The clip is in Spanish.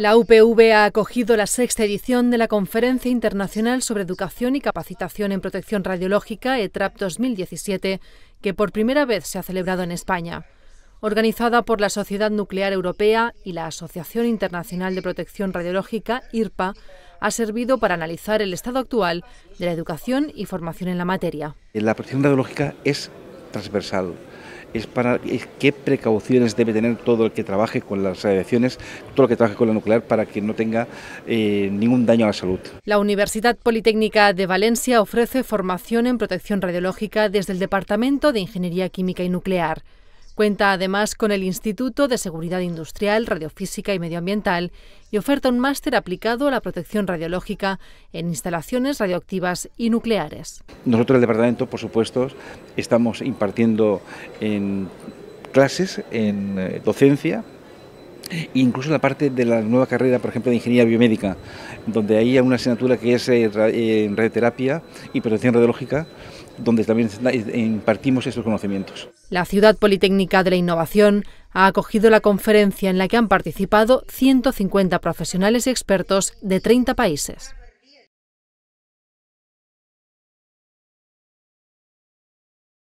La UPV ha acogido la sexta edición de la Conferencia Internacional sobre Educación y Capacitación en Protección Radiológica e ETRAP 2017, que por primera vez se ha celebrado en España. Organizada por la Sociedad Nuclear Europea y la Asociación Internacional de Protección Radiológica, IRPA, ha servido para analizar el estado actual de la educación y formación en la materia. La protección radiológica es transversal, es para qué precauciones debe tener todo el que trabaje con las radiaciones, todo el que trabaje con la nuclear para que no tenga eh, ningún daño a la salud. La Universidad Politécnica de Valencia ofrece formación en protección radiológica desde el Departamento de Ingeniería Química y Nuclear. Cuenta además con el Instituto de Seguridad Industrial, Radiofísica y Medioambiental y oferta un máster aplicado a la protección radiológica en instalaciones radioactivas y nucleares. Nosotros, el departamento, por supuesto, estamos impartiendo en clases, en eh, docencia Incluso la parte de la nueva carrera, por ejemplo, de ingeniería biomédica, donde hay una asignatura que es eh, eh, en radioterapia y protección radiológica, donde también eh, impartimos estos conocimientos. La Ciudad Politécnica de la Innovación ha acogido la conferencia en la que han participado 150 profesionales y expertos de 30 países.